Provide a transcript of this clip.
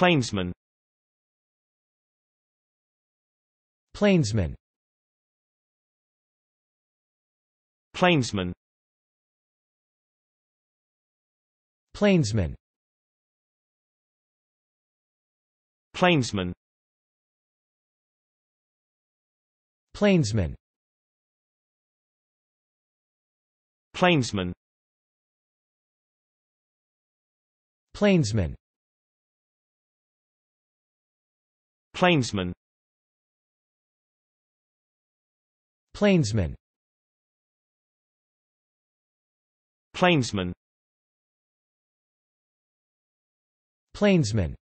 Plainsman Plainsman Plainsman Plainsman Plainsman Plainsman Plainsman Plainsman Plainsman Plainsman Plainsman Plainsman